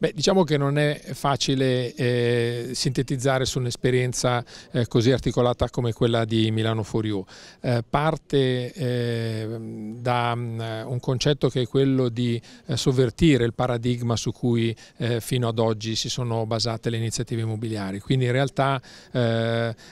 Beh, diciamo che non è facile eh, sintetizzare su un'esperienza eh, così articolata come quella di Milano For You. Eh, parte eh, da um, un concetto che è quello di eh, sovvertire il paradigma su cui eh, fino ad oggi si sono basate le iniziative immobiliari. Quindi in realtà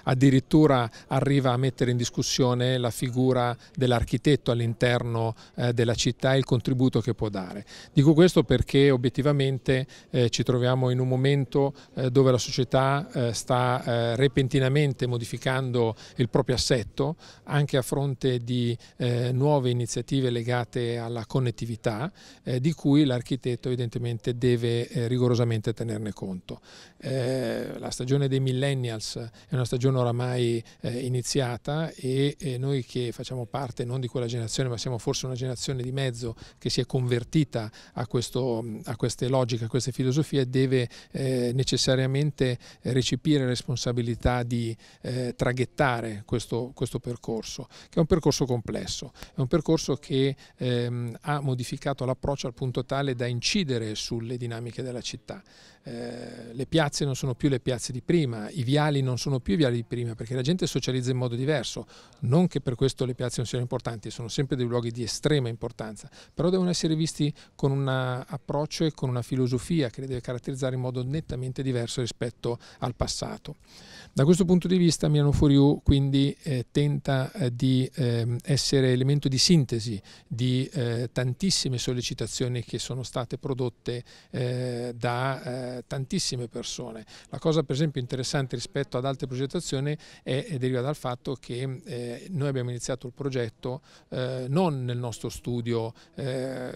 addirittura arriva a mettere in discussione la figura dell'architetto all'interno della città e il contributo che può dare. Dico questo perché obiettivamente eh, ci troviamo in un momento eh, dove la società eh, sta eh, repentinamente modificando il proprio assetto anche a fronte di eh, nuove iniziative legate alla connettività eh, di cui l'architetto evidentemente deve rigorosamente tenerne conto. la stagione dei millennials è una stagione oramai iniziata e, e noi che facciamo parte non di quella generazione ma siamo forse una generazione di mezzo che si è convertita a, questo, a queste logiche, a queste queste filosofie deve eh, necessariamente recepire responsabilità di eh, traghettare questo, questo, percorso, che è un percorso complesso, è un percorso che ehm, ha modificato l'approccio al punto tale da incidere sulle dinamiche della città. Eh, le piazze non sono più le piazze di prima, i viali non sono più i viali di prima perché la gente socializza in modo diverso, non che per questo le piazze non siano importanti, sono sempre dei luoghi di estrema importanza, però devono essere visti con un approccio e con una filosofia filosofia che le deve caratterizzare in modo nettamente diverso rispetto al passato. Da questo punto di vista Milano Furiu quindi eh, tenta eh, di eh, essere elemento di sintesi di eh, tantissime sollecitazioni che sono state prodotte eh, da eh, tantissime persone. La cosa per esempio interessante rispetto ad altre progettazioni è, è deriva dal fatto che noi abbiamo iniziato il progetto non nel nostro studio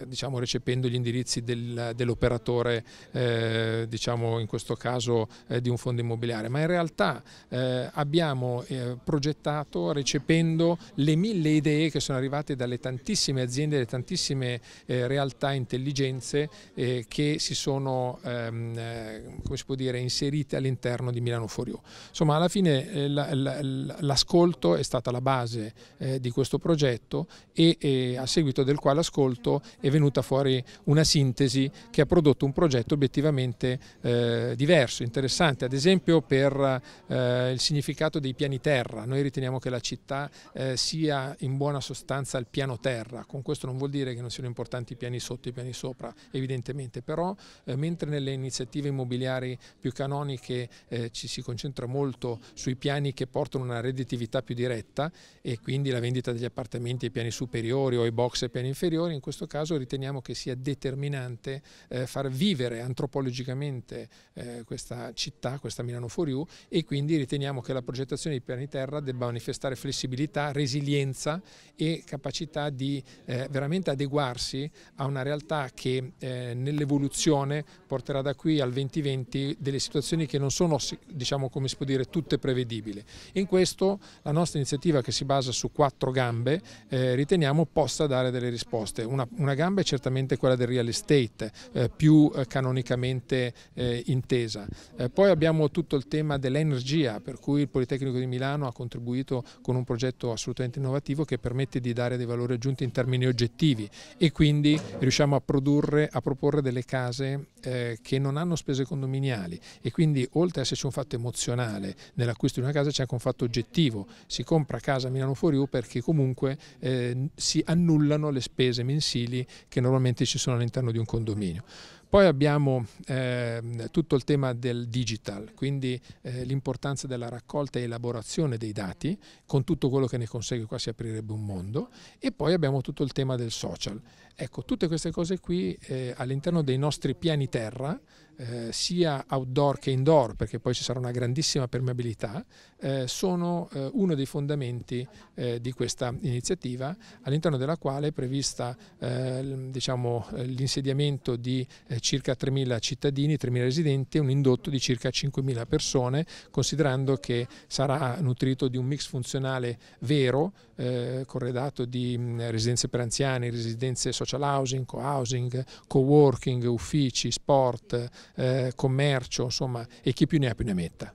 diciamo recependo gli indirizzi del, dell'operatore eh, diciamo in questo caso eh, di un fondo immobiliare, ma in realtà eh, abbiamo eh, progettato recependo le mille idee che sono arrivate dalle tantissime aziende, le tantissime eh, realtà, intelligenze eh, che si sono ehm, come si può dire, inserite all'interno di Milano Forio. Insomma alla fine l'ascolto è stata la base di questo progetto e a seguito del quale ascolto è venuta fuori una sintesi che ha prodotto un progetto progetto obiettivamente eh, diverso, interessante, ad esempio per eh, il significato dei piani terra, noi riteniamo che la città eh, sia in buona sostanza il piano terra, con questo non vuol dire che non siano importanti i piani sotto e i piani sopra, evidentemente, però eh, mentre nelle iniziative immobiliari più canoniche eh, ci si concentra molto sui piani che portano una redditività più diretta e quindi la vendita degli appartamenti ai piani superiori o ai box ai piani inferiori, in questo caso riteniamo che sia determinante eh, far vivere vivere antropologicamente eh, questa città, questa Milano for You e quindi riteniamo che la progettazione di piani terra debba manifestare flessibilità, resilienza e capacità di eh, veramente adeguarsi a una realtà che eh, nell'evoluzione porterà da qui al 2020 delle situazioni che non sono, diciamo come si può dire, tutte prevedibili. In questo la nostra iniziativa che si basa su quattro gambe eh, riteniamo possa dare delle risposte. Una, una, gamba è certamente quella del real estate, eh, più eh, canonicamente eh, intesa. Eh, poi abbiamo tutto il tema dell'energia, per cui il Politecnico di Milano ha contribuito con un progetto assolutamente innovativo che permette di dare dei valori aggiunti in termini oggettivi e quindi riusciamo a, produrre, a proporre delle case eh, che non hanno spese condominiali e quindi oltre ad esserci un fatto emozionale nell'acquisto di una casa c'è anche un fatto oggettivo, si compra casa a Milano U perché comunque eh, si annullano le spese mensili che normalmente ci sono all'interno di un condominio. Poi abbiamo eh, tutto il tema del digital, quindi eh, l'importanza della raccolta e elaborazione dei dati, con tutto quello che ne consegue, qua si aprirebbe un mondo, e poi abbiamo tutto il tema del social. Ecco, tutte queste cose qui eh, all'interno dei nostri piani terra, eh, sia outdoor che indoor, perché poi ci sarà una grandissima permeabilità, eh, sono eh, uno dei fondamenti di questa iniziativa, all'interno della quale è prevista diciamo, l'insediamento di circa 3.000 cittadini, 3.000 residenti e un indotto di circa 5.000 persone, considerando che sarà nutrito di un mix funzionale vero, eh, corredato di mm, residenze per anziani, residenze social housing, co-housing, co-working, uffici, sport, eh, commercio, insomma, e chi più ne ha più ne metta.